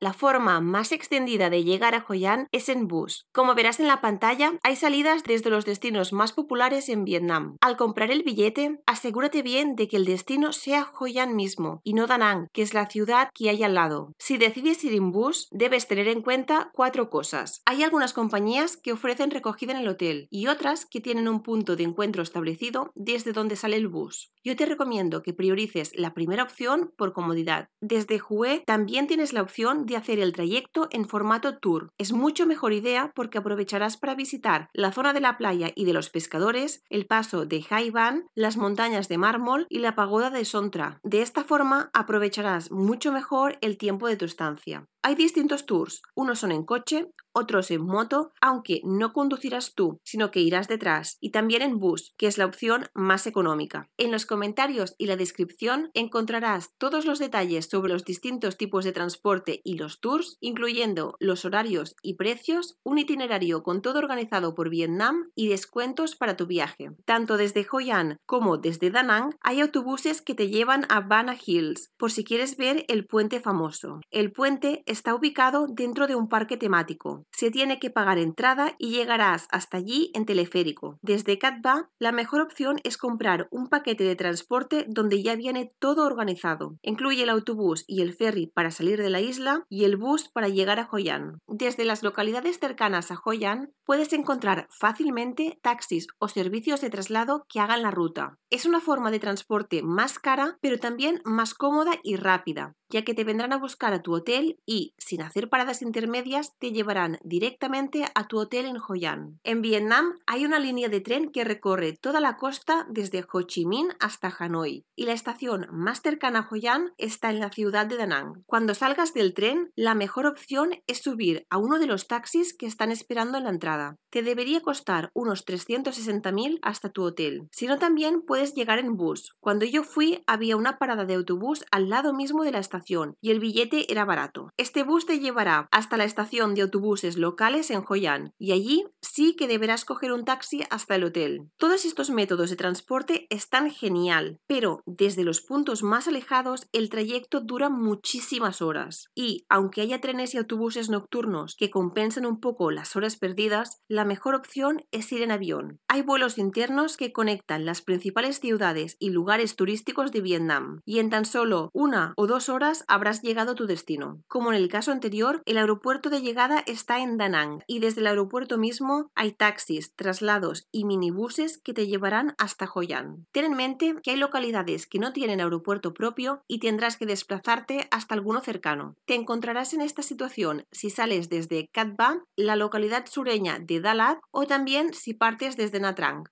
La forma más extendida de llegar a An es en bus. Como verás en la pantalla, hay salidas desde los destinos más populares en Vietnam. Al comprar el billete, asegúrate bien de que el destino sea Hoi An mismo y no Da que es la ciudad que hay al lado. Si decides ir en bus, debes tener en cuenta cuatro cosas. Hay algunas compañías que ofrecen recogida en el hotel y otras que tienen un punto de encuentro establecido desde donde sale el bus. Yo te recomiendo que priorices la primera opción por comodidad. Desde Hue también tienes la opción de hacer el trayecto en formato tour. Es mucho mejor idea porque aprovecharás para visitar la zona de la playa y de los pescadores, el paso de Haivan, las montañas de mármol y la pagoda de Sontra. De esta forma aprovecharás mucho mejor el tiempo de tu estancia. Hay distintos tours, unos son en coche, otros en moto, aunque no conducirás tú, sino que irás detrás, y también en bus, que es la opción más económica. En los comentarios y la descripción encontrarás todos los detalles sobre los distintos tipos de transporte y los tours, incluyendo los horarios y precios, un itinerario con todo organizado por Vietnam y descuentos para tu viaje. Tanto desde Hoi An como desde Da Nang hay autobuses que te llevan a Bana Hills, por si quieres ver el puente famoso. El puente está ubicado dentro de un parque temático. Se tiene que pagar entrada y llegarás hasta allí en teleférico. Desde Katba, la mejor opción es comprar un paquete de transporte donde ya viene todo organizado. Incluye el autobús y el ferry para salir de la isla y el bus para llegar a Hoi Desde las localidades cercanas a Hoi puedes encontrar fácilmente taxis o servicios de traslado que hagan la ruta. Es una forma de transporte más cara, pero también más cómoda y rápida ya que te vendrán a buscar a tu hotel y, sin hacer paradas intermedias, te llevarán directamente a tu hotel en Hoi An. En Vietnam hay una línea de tren que recorre toda la costa desde Ho Chi Minh hasta Hanoi y la estación más cercana a Hoi An está en la ciudad de Da Nang. Cuando salgas del tren, la mejor opción es subir a uno de los taxis que están esperando en la entrada. Te debería costar unos 360.000 hasta tu hotel. Si no, también puedes llegar en bus. Cuando yo fui, había una parada de autobús al lado mismo de la estación y el billete era barato. Este bus te llevará hasta la estación de autobuses locales en Hoi y allí sí que deberás coger un taxi hasta el hotel. Todos estos métodos de transporte están genial, pero desde los puntos más alejados el trayecto dura muchísimas horas y aunque haya trenes y autobuses nocturnos que compensan un poco las horas perdidas, la mejor opción es ir en avión. Hay vuelos internos que conectan las principales ciudades y lugares turísticos de Vietnam y en tan solo una o dos horas habrás llegado a tu destino. Como en el caso anterior, el aeropuerto de llegada está en Danang y desde el aeropuerto mismo hay taxis, traslados y minibuses que te llevarán hasta Hoi Ten en mente que hay localidades que no tienen aeropuerto propio y tendrás que desplazarte hasta alguno cercano. Te encontrarás en esta situación si sales desde Katba, la localidad sureña de Dalat, o también si partes desde Natrang.